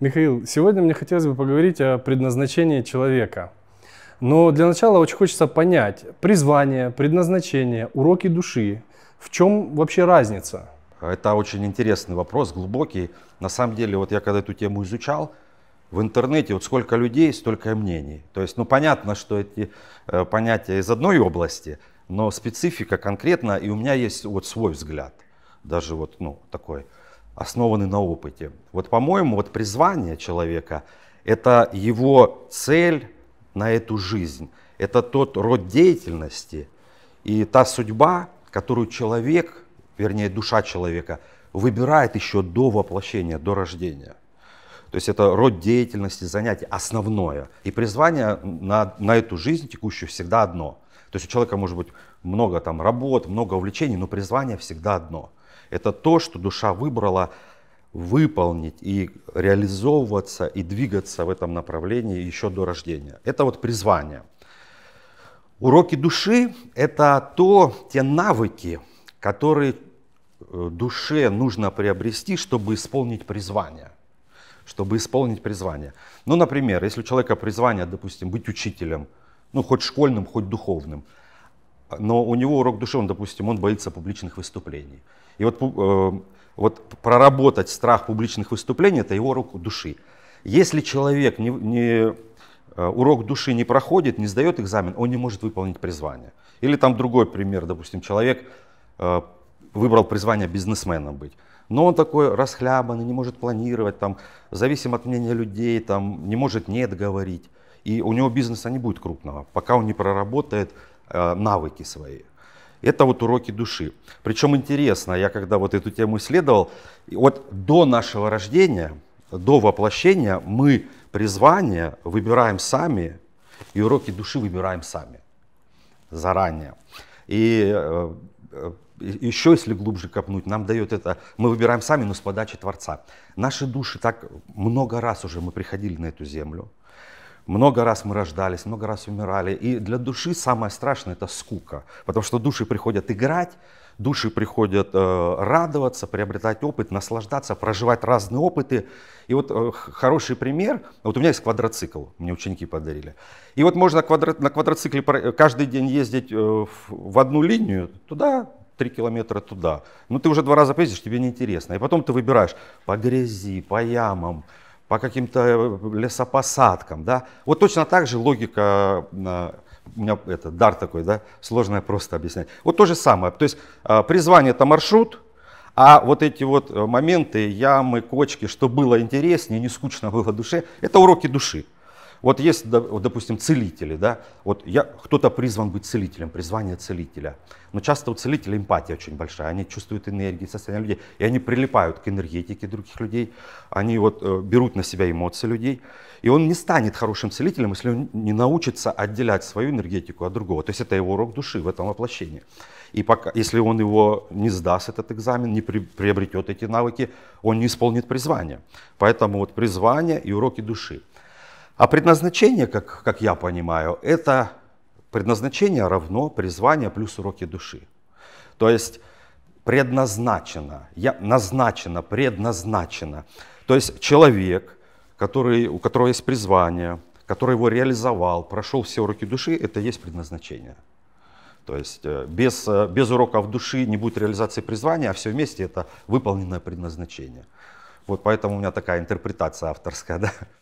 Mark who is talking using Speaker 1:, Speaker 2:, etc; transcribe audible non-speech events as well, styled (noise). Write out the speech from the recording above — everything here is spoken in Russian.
Speaker 1: Михаил, сегодня мне хотелось бы поговорить о предназначении человека. Но для начала очень хочется понять призвание, предназначение, уроки души. В чем вообще разница? Это очень интересный вопрос, глубокий. На самом деле, вот я когда эту тему изучал, в интернете вот сколько людей, столько и мнений. То есть, ну понятно, что эти э, понятия из одной области, но специфика конкретно, и у меня есть вот свой взгляд, даже вот ну, такой основаны на опыте. Вот, по-моему, вот призвание человека – это его цель на эту жизнь, это тот род деятельности и та судьба, которую человек, вернее, душа человека выбирает еще до воплощения, до рождения. То есть это род деятельности, занятие основное. И призвание на, на эту жизнь текущую всегда одно – то есть у человека может быть много там работ, много увлечений, но призвание всегда одно. Это то, что душа выбрала выполнить и реализовываться и двигаться в этом направлении еще до рождения. Это вот призвание. Уроки души – это то, те навыки, которые э, душе нужно приобрести, чтобы исполнить призвание. Чтобы исполнить призвание. Ну, например, если у человека призвание, допустим, быть учителем – ну, хоть школьным, хоть духовным. Но у него урок души, он, допустим, он боится публичных выступлений. И вот, э, вот проработать страх публичных выступлений – это его урок души. Если человек не, не, э, урок души не проходит, не сдает экзамен, он не может выполнить призвание. Или там другой пример, допустим, человек э, выбрал призвание бизнесменом быть. Но он такой расхлябанный, не может планировать, там, зависим от мнения людей, там, не может нет говорить и у него бизнеса не будет крупного, пока он не проработает э, навыки свои. Это вот уроки души. Причем интересно, я когда вот эту тему исследовал, вот до нашего рождения, до воплощения мы призвание выбираем сами, и уроки души выбираем сами заранее. И э, э, еще, если глубже копнуть, нам дает это, мы выбираем сами, но с подачи Творца. Наши души так много раз уже мы приходили на эту землю. Много раз мы рождались, много раз умирали. И для души самое страшное – это скука. Потому что души приходят играть, души приходят э, радоваться, приобретать опыт, наслаждаться, проживать разные опыты. И вот э, хороший пример, вот у меня есть квадроцикл, мне ученики подарили. И вот можно квадро, на квадроцикле каждый день ездить э, в одну линию, туда, три километра туда. Но ну, ты уже два раза поездишь, тебе неинтересно. И потом ты выбираешь по грязи, по ямам, по каким-то э, лесопосадкам, да. Вот точно так же логика, э, у меня это дар такой, да, сложное просто объяснять. Вот то же самое, то есть э, призвание это маршрут, а вот эти вот моменты, ямы, кочки, что было интереснее, не скучно было душе, это уроки души. Вот есть, допустим, целители, да, вот я, кто-то призван быть целителем, призвание целителя. Но часто у целителя эмпатия очень большая, они чувствуют энергии, состояние людей, и они прилипают к энергетике других людей, они вот э, берут на себя эмоции людей, и он не станет хорошим целителем, если он не научится отделять свою энергетику от другого. То есть это его урок души в этом воплощении. И пока, если он его не сдаст, этот экзамен, не при, приобретет эти навыки, он не исполнит призвание. Поэтому вот призвание и уроки души – а предназначение, как, как я понимаю, это предназначение равно призвание плюс уроки души. То есть предназначено, я, назначено, предназначено. То есть человек, который, у которого есть призвание, который его реализовал, прошел все уроки души, это и есть предназначение. То есть э, без, э, без уроков души не будет реализации призвания, а все вместе это выполненное предназначение. Вот поэтому у меня такая интерпретация авторская. (laughs) Да?